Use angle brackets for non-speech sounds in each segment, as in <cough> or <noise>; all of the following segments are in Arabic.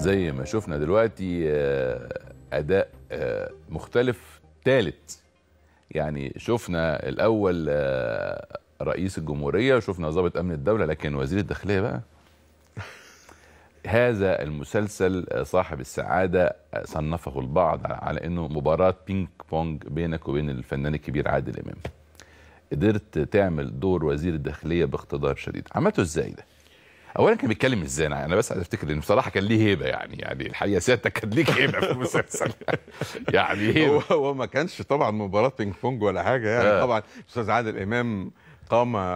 زي ما شفنا دلوقتي آه، اداء آه، مختلف ثالث يعني شفنا الاول آه، رئيس الجمهوريه وشفنا ضابط امن الدوله لكن وزير الداخليه بقى هذا المسلسل صاحب السعاده صنفه البعض على انه مباراه بينج بونج بينك وبين الفنان الكبير عادل امام قدرت تعمل دور وزير الداخليه باقتدار شديد عملته ازاي ده اولا كان بيتكلم ازاي انا انا بس عايز افتكر ان بصراحه كان ليه هيبه يعني يعني الحقيقه سيادتك كان ليك هيبه في المسلسل <laughs> يعني هو هو ما كانش طبعا مباراه بينج بونج ولا حاجه يعني آه. طبعا الاستاذ عادل امام قامه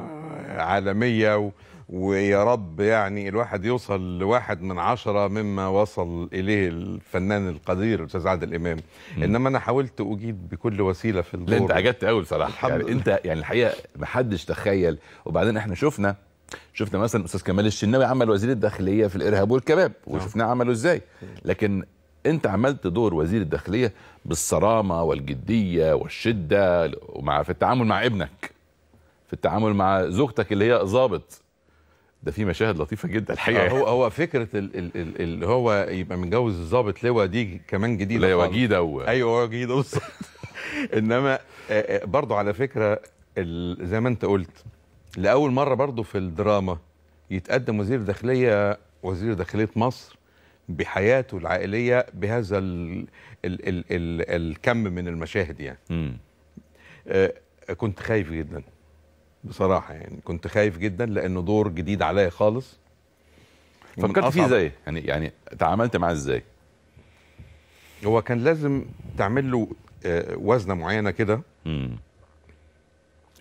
عالميه و... ويا رب يعني الواحد يوصل لواحد من عشرة مما وصل إليه الفنان القدير الأستاذ عادل إمام إنما أنا حاولت أجيد بكل وسيلة في الدور لا أنت عجبت قوي بصراحة يعني أنت يعني الحقيقة محدش تخيل وبعدين إحنا شفنا شفنا مثلا استاذ كمال الشناوي عمل وزير الداخليه في الارهاب والكباب وشفناه نعم. عمله ازاي لكن انت عملت دور وزير الداخليه بالصرامه والجديه والشده ومع في التعامل مع ابنك في التعامل مع زوجتك اللي هي ظابط ده في مشاهد لطيفه جدا الحقيقه هو هو فكره اللي هو يبقى متجوز الظابط لواء دي كمان جديده لواء جديده و... ايوه جديده بالظبط <laughs> انما برضه على فكره زي ما انت قلت لاول مره برضو في الدراما يتقدم وزير داخليه وزير داخليه مصر بحياته العائليه بهذا الـ الـ الـ الـ الكم من المشاهد يعني امم آه كنت خايف جدا بصراحه يعني كنت خايف جدا لانه دور جديد عليا خالص فكرت فيه ازاي يعني يعني تعاملت معاه ازاي هو كان لازم تعمل له آه وزنه معينه كده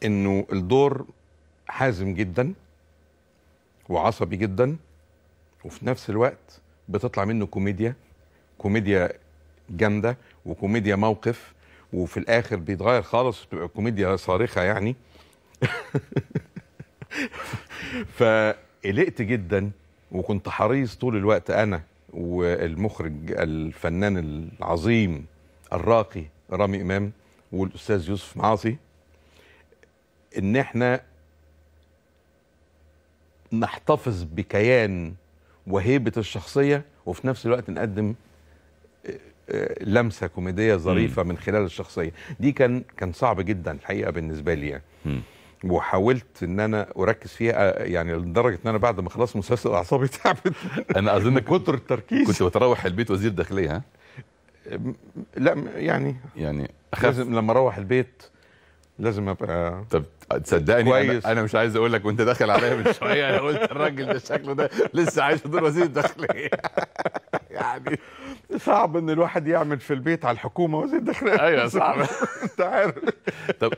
انه الدور حازم جدا وعصبي جدا وفي نفس الوقت بتطلع منه كوميديا كوميديا جامده وكوميديا موقف وفي الاخر بيتغير خالص بتبقى كوميديا صارخه يعني <laughs> فقلقت جدا وكنت حريص طول الوقت انا والمخرج الفنان العظيم الراقي رامي امام والاستاذ يوسف معاصي ان احنا نحتفظ بكيان وهيبه الشخصيه وفي نفس الوقت نقدم آه، آه، لمسه كوميديه ظريفه من خلال الشخصيه دي كان كان صعب جدا الحقيقه بالنسبه لي يعني وحاولت ان انا اركز فيها آه، يعني لدرجه ان انا بعد ما خلصت مسلسل اعصابي تعبت <laughs> انا اظن كتر التركيز كنت بتروح البيت وزير داخليه ها لا يعني يعني لازم لما اروح البيت لازم ابقى طب تصدقني كويس. انا مش عايز اقول لك وانت داخل عليا من شويه انا قلت الراجل ده شكله ده لسه عايش في دور وزير الداخليه <laughs> يعني صعب ان الواحد يعمل في البيت على الحكومه وزير الداخليه ايوه <laughs> صعب انت عارف طب